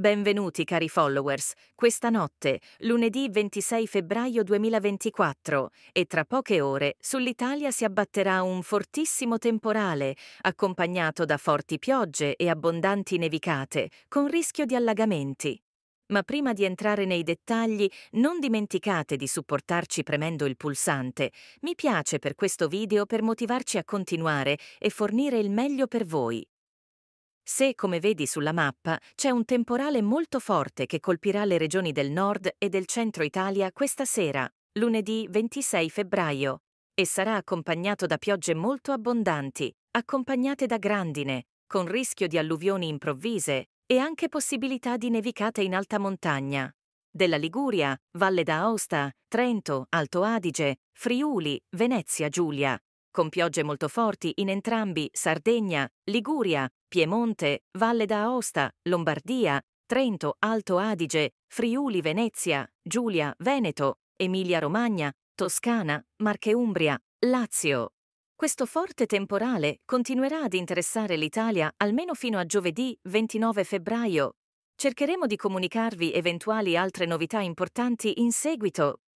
Benvenuti cari followers, questa notte, lunedì 26 febbraio 2024, e tra poche ore sull'Italia si abbatterà un fortissimo temporale, accompagnato da forti piogge e abbondanti nevicate, con rischio di allagamenti. Ma prima di entrare nei dettagli, non dimenticate di supportarci premendo il pulsante. Mi piace per questo video per motivarci a continuare e fornire il meglio per voi. Se, come vedi sulla mappa, c'è un temporale molto forte che colpirà le regioni del nord e del centro Italia questa sera, lunedì 26 febbraio, e sarà accompagnato da piogge molto abbondanti, accompagnate da grandine, con rischio di alluvioni improvvise e anche possibilità di nevicate in alta montagna. Della Liguria, Valle d'Aosta, Trento, Alto Adige, Friuli, Venezia Giulia, con piogge molto forti in entrambi Sardegna, Liguria, Piemonte, Valle d'Aosta, Lombardia, Trento, Alto Adige, Friuli, Venezia, Giulia, Veneto, Emilia-Romagna, Toscana, Marche Umbria, Lazio. Questo forte temporale continuerà ad interessare l'Italia almeno fino a giovedì 29 febbraio. Cercheremo di comunicarvi eventuali altre novità importanti in seguito.